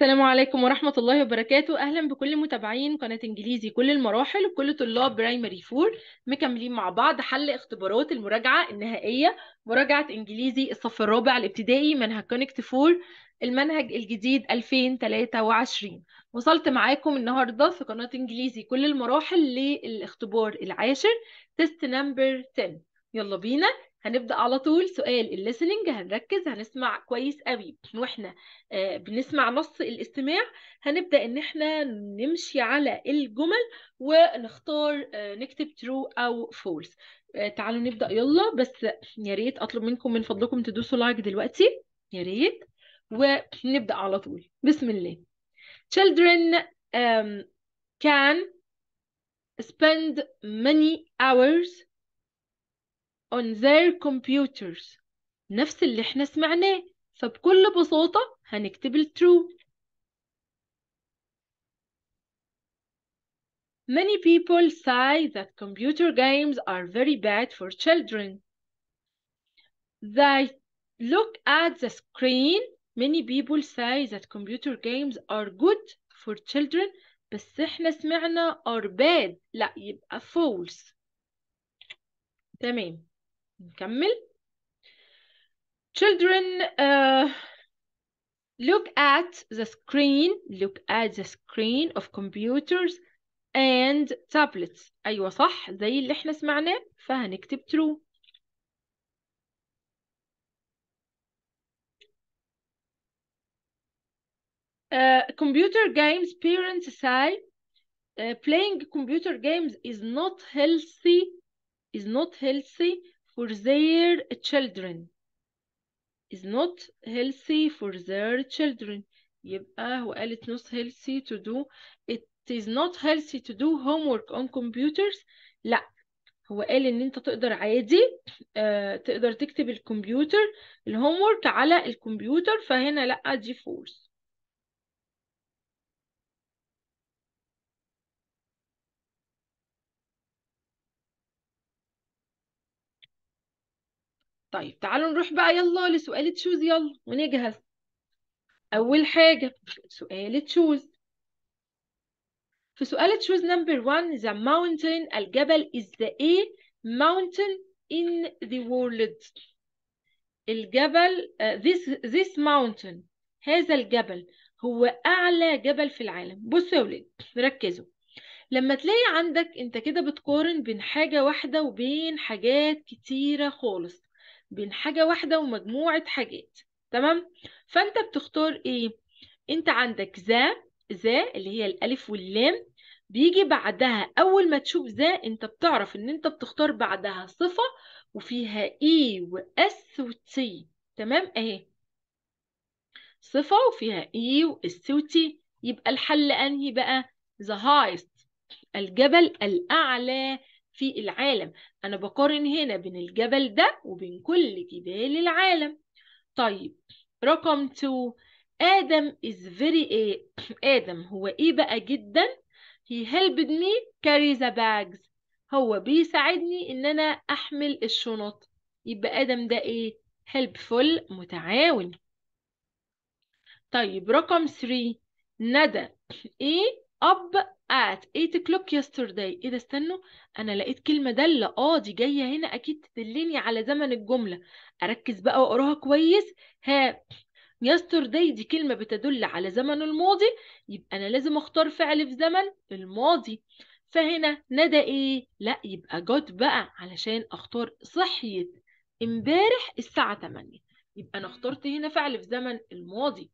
السلام عليكم ورحمة الله وبركاته أهلا بكل متابعين قناة إنجليزي كل المراحل وكل طلاب برايمري فور مكملين مع بعض حل اختبارات المراجعة النهائية مراجعة إنجليزي الصف الرابع الابتدائي منهج كونكت فور المنهج الجديد 2023 وصلت معاكم النهاردة في قناة إنجليزي كل المراحل للاختبار العاشر تيست نمبر 10 يلا بينا هنبدا على طول سؤال الليسننج هنركز هنسمع كويس قوي واحنا آه، بنسمع نص الاستماع هنبدا ان احنا نمشي على الجمل ونختار آه، نكتب ترو او فولس آه، تعالوا نبدا يلا بس يا ريت اطلب منكم من فضلكم تدوسوا لايك دلوقتي يا ريت ونبدا على طول بسم الله children um, can spend many hours on their computers نفس اللي احنا سمعناه فبكل بساطة هنكتب ال true Many people say that computer games are very bad for children. They look at the screen. Many people say that computer games are good for children بس احنا سمعنا are bad لا يبقى false تمام نكمل children uh, look at the screen look at the screen of computers and tablets أيوة صح زي اللي احنا سمعنا؟ فهنكتب true Uh, computer games, parents say uh, playing computer games is not healthy, is not healthy for their children is not healthy for their children يبقى هو قال it's not healthy to do it is not healthy to do homework on computers لا هو قال ان انت تقدر عادي تقدر تكتب الكمبيوتر الهومورك على الكمبيوتر فهنا لا دي فورس طيب تعالوا نروح بقى يلا لسؤال تشوز يلا ونجهز أول حاجة سؤال تشوز في سؤال تشوز نمبر 1 the mountain الجبل is the A mountain in the world الجبل uh, this this mountain هذا الجبل هو أعلى جبل في العالم بصوا يا ولاد ركزوا لما تلاقي عندك انت كده بتقارن بين حاجة واحدة وبين حاجات كتيرة خالص بين حاجة واحدة ومجموعة حاجات تمام فأنت بتختار إيه أنت عندك ذا ذا اللي هي الألف واللام بيجي بعدها أول ما تشوف ذا أنت بتعرف إن أنت بتختار بعدها صفة وفيها إي e وأس وتي تمام أهي صفة وفيها إي e وأس وتي يبقى الحل أنهي بقى the highest الجبل الأعلى في العالم أنا بقارن هنا بين الجبل ده وبين كل جبال العالم طيب رقم 2 آدم is very ايه آدم هو إيه بقى جدا he helped me carry the bags هو بيساعدني إن أنا أحمل الشنط يبقى آدم ده إيه helpful متعاون طيب رقم 3 ندى ايه اب at 8 o'clock yesterday ايه ده استنوا انا لقيت كلمه داله اه دي جايه هنا اكيد تدلني على زمن الجمله اركز بقى واقراها كويس ها yesterday دي كلمه بتدل على زمن الماضي يبقى انا لازم اختار فعل في زمن الماضي فهنا ندى ايه لا يبقى جت بقى علشان اختار صحيت امبارح الساعه 8 يبقى انا اخترت هنا فعل في زمن الماضي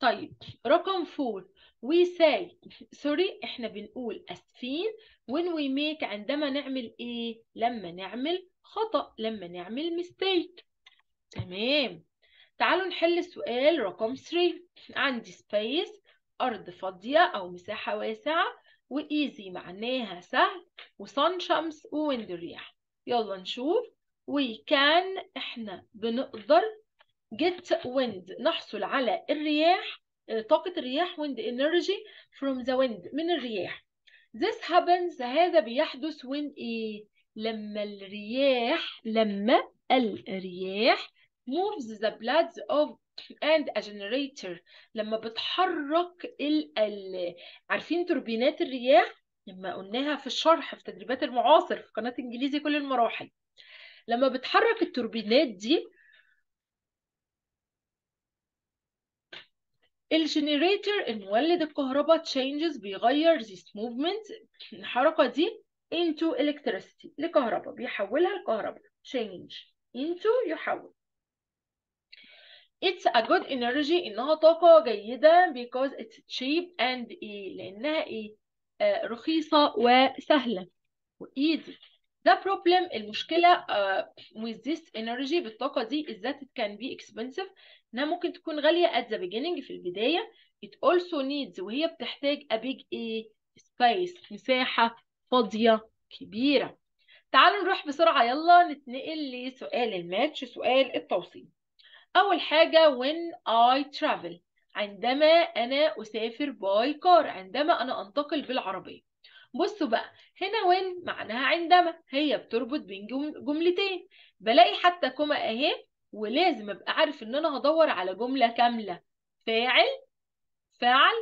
طيب رقم 4 we say سوري احنا بنقول اسفين when we make عندما نعمل ايه لما نعمل خطأ لما نعمل mistake تمام تعالوا نحل السؤال رقم 3 عندي space أرض فاضية أو مساحة واسعة وإيزي معناها سهل وصن شمس وويند رياح يلا نشوف كان إحنا بنقدر get wind نحصل على الرياح آه، طاقة الرياح wind energy from the wind من الرياح this happens هذا بيحدث when إيه لما الرياح لما الرياح moves the blood of and a generator لما بتحرك ال ال عارفين توربينات الرياح لما قلناها في الشرح في تدريبات المعاصر في قناة انجليزي كل المراحل لما بتحرك التوربينات دي الجنريتور المولد الكهرباء changes بيغير this movement الحركة دي into electricity لكهرباء بيحولها لكهرباء change into يحول It's a good energy إنها طاقة جيدة because it's cheap and إيه لأنها إيه آه رخيصة وسهلة وإيدي ده بروبلم المشكله آه، with this energy بالطاقه دي is that it can be expensive انها ممكن تكون غاليه at the beginning في البدايه it also needs وهي بتحتاج a big ايه space مساحه فاضيه كبيره تعالوا نروح بسرعه يلا نتنقل لسؤال الماتش سؤال التوصيل اول حاجه when I travel عندما انا اسافر باي كار عندما انا انتقل بالعربيه بصوا بقى هنا وين معناها عندما هي بتربط بين جملتين بلاقي حتى كوما اهي ولازم ابقى عارف ان انا هدور على جملة كاملة فاعل فعل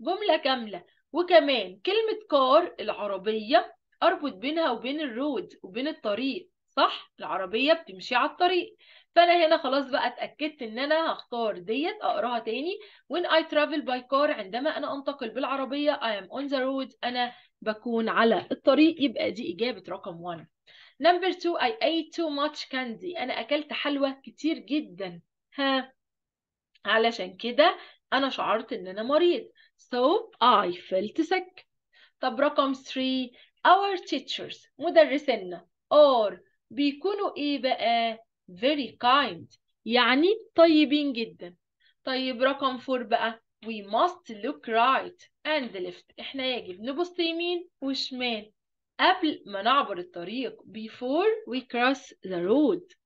جملة كاملة وكمان كلمة كار العربية اربط بينها وبين الرود وبين الطريق صح العربية بتمشي على الطريق فانا هنا خلاص بقى اتاكدت ان انا هختار ديت اقراها تاني when I travel by car عندما انا انتقل بالعربيه I am on the road انا بكون على الطريق يبقى دي اجابه رقم 1 number 2 I ate too much candy انا اكلت حلوى كتير جدا ها علشان كده انا شعرت ان انا مريض so I felt sick طب رقم 3 our teachers مدرسينا or بيكونوا ايه بقى very kind يعني طيبين جدا طيب رقم 4 بقى we must look right and left احنا يجب نبص يمين وشمال قبل ما نعبر الطريق before we cross the road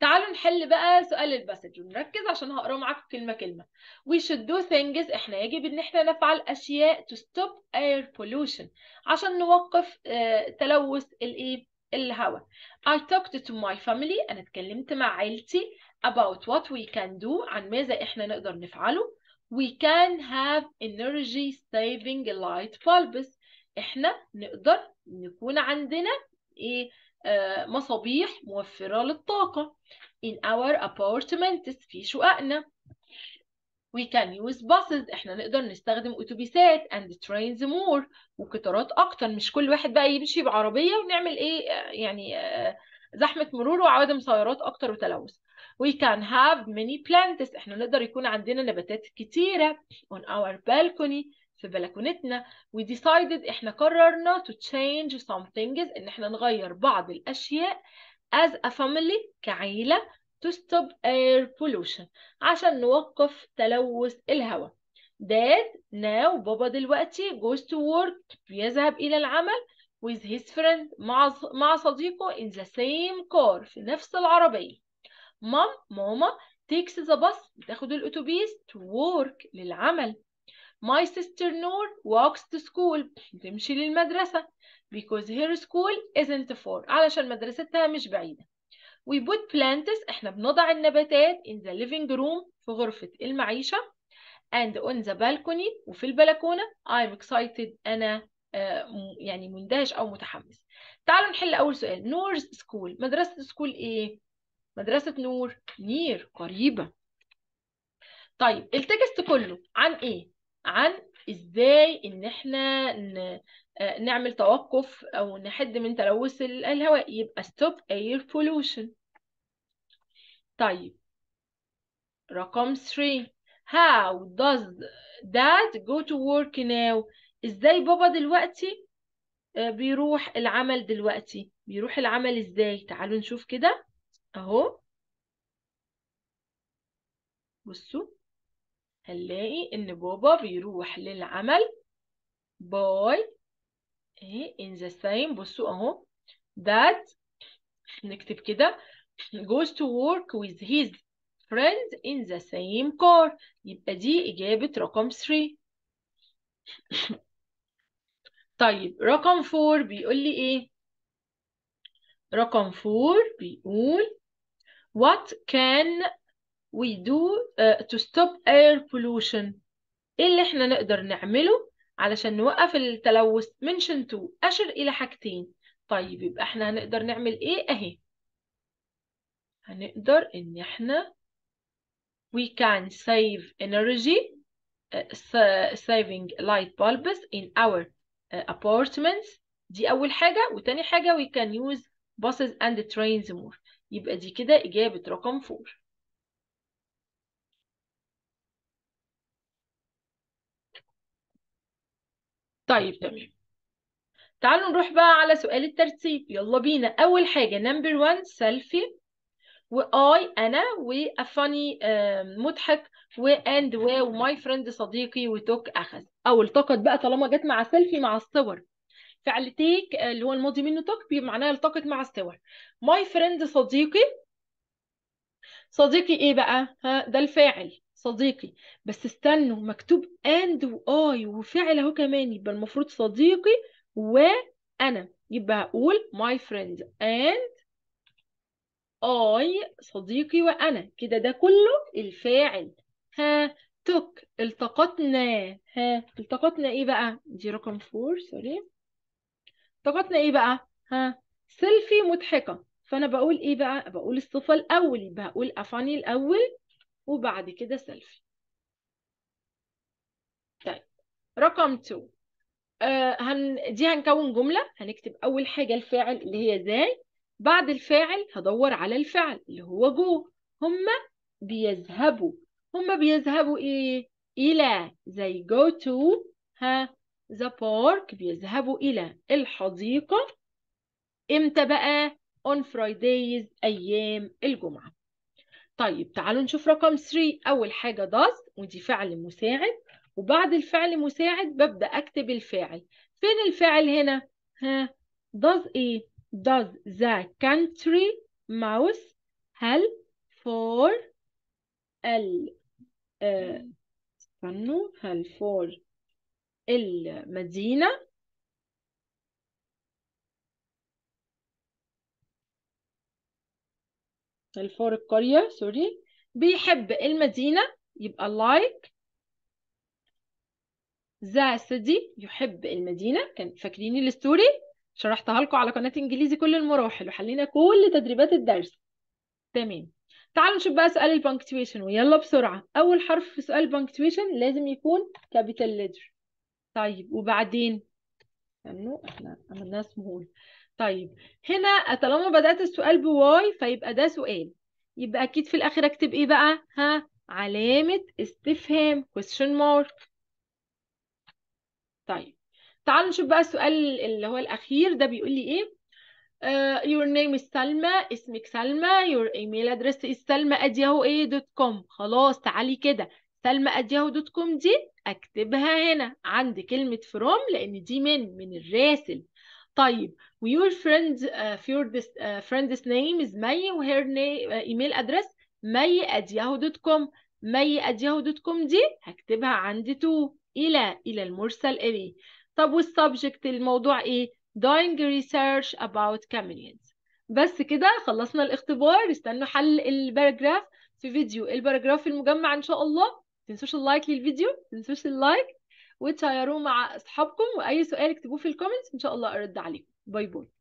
تعالوا نحل بقى سؤال الباسج ونركز عشان هقرا معاكم كلمه كلمه we should do things احنا يجب ان احنا نفعل اشياء to stop air pollution عشان نوقف آه، تلوث الايه الهواء I talked to my family أنا اتكلمت مع عيلتي about what we can do عن ماذا إحنا نقدر نفعله we can have energy saving light bulbs إحنا نقدر نكون عندنا إيه آه، مصابيح موفرة للطاقة in our apartments في شققنا We can use buses احنا نقدر نستخدم اتوبيسات and trains more وقطارات اكتر مش كل واحد بقى يمشي بعربيه ونعمل ايه يعني زحمه مرور وعوادم سيارات اكتر وتلوث we can have many plants احنا نقدر يكون عندنا نباتات كتيرة on our balcony في بلكونتنا we decided احنا قررنا to change some things ان احنا نغير بعض الاشياء as a family كعيلة to stop air pollution عشان نوقف تلوث الهواء dad now بابا دلوقتي goes to work بيذهب إلى العمل with his friend مع صديقه in the same car في نفس العربية mom ماما takes the bus بتاخد الأتوبيس to work للعمل my sister نور walks to school بتمشي للمدرسة because her school isn't far علشان مدرستها مش بعيدة we put plants احنا بنضع النباتات in the living room في غرفة المعيشة and on the balcony وفي البلكونة I'm excited أنا آه، يعني مندهش أو متحمس تعالوا نحل أول سؤال نورز سكول مدرسة سكول إيه؟ مدرسة نور نير قريبة طيب التكست كله عن إيه؟ عن إزاي إن إحنا ن... آه، نعمل توقف أو نحد من تلوث الهواء يبقى stop air pollution طيب رقم 3 How does dad go to work now ازاي بابا دلوقتي آه، بيروح العمل دلوقتي بيروح العمل ازاي تعالوا نشوف كده اهو بصوا هنلاقي ان بابا بيروح للعمل باي in the same بصوا اهو that نكتب كده goes to work with his friend in the same car يبقى دي إجابة رقم 3 طيب رقم 4 بيقول لي إيه؟ رقم 4 بيقول What can we do uh, to stop air pollution؟ إيه اللي إحنا نقدر نعمله علشان نوقف التلوث؟ mention to أشر إلى حاجتين طيب يبقى إحنا هنقدر نعمل إيه أهي هنقدر ان احنا we can save energy saving light bulbs in our uh, apartments دي أول حاجة وتاني حاجة we can use buses and trains more يبقى دي كده إجابة رقم 4 طيب تمام طيب. تعالوا نروح بقى على سؤال الترتيب يلا بينا أول حاجة number 1 selfie واي انا وافاني مضحك واند و my فريند صديقي وتوك اخذ او التقط بقى طالما جت مع سيلفي مع الصور فعل تيك اللي هو الماضي منه توك بيبقى معناه التقط مع الصور ماي فريند صديقي صديقي ايه بقى ها ده الفاعل صديقي بس استنوا مكتوب اند واي وفعل اهو كمان يبقى المفروض صديقي وانا يبقى هقول my friend and I صديقي وأنا كده ده كله الفاعل ها توك التقطنا ها التقطنا ايه بقى دي رقم 4 سوري التقطنا ايه بقى ها سيلفي مضحكة فأنا بقول ايه بقى بقول الصفة الأول بقول أفاني الأول وبعد كده سيلفي طيب رقم 2 آه هن... دي هنكون جملة هنكتب أول حاجة الفاعل اللي هي زي بعد الفاعل هدور على الفعل اللي هو جو هم بيذهبوا هم بيذهبوا ايه الى زي go to ها the park بيذهبوا الى الحديقه امتى بقى on Fridays ايام الجمعه طيب تعالوا نشوف رقم 3 اول حاجه does ودي فعل مساعد وبعد الفعل مساعد ببدا اكتب الفاعل فين الفاعل هنا ها does ايه does the country mouse help for ال uh, استنوا هل for المدينة هل for القرية سوري بيحب المدينة يبقى like the city يحب المدينة كان فاكرين الستوري شرحتها لكم على قناة انجليزي كل المراحل وحلينا كل تدريبات الدرس تمام تعالوا نشوف بقى سؤال البنكتويشن ويلا بسرعة أول حرف في سؤال البنكتويشن لازم يكون كابيتال ليتر طيب وبعدين لأنه احنا عملنا سمول طيب هنا طالما بدأت السؤال بواي فيبقى ده سؤال يبقى أكيد في الآخر أكتب إيه بقى؟ ها علامة استفهام كويشن مارك طيب تعال نشوف بقى السؤال اللي هو الأخير ده بيقول لي إيه Uh, your name is سلمى اسمك سلمى your email address is سلمى at yahoo خلاص تعالي كده سلمى at yahoo دي اكتبها هنا عند كلمة from لأن دي من من الراسل طيب your friend uh, your this, uh, friend's name is مي name, uh, email address مي at yahoo مي at yahoo دي هكتبها عند تو إلى إلى المرسل إليه طب والسبجكت الموضوع ايه doing research about chameleons بس كده خلصنا الاختبار استنوا حل الباراجراف في فيديو الباراجراف المجمع ان شاء الله تنسوش اللايك للفيديو تنسوش اللايك وتشيروه مع اصحابكم واي سؤال اكتبوه في الكومنتس ان شاء الله ارد عليكم باي باي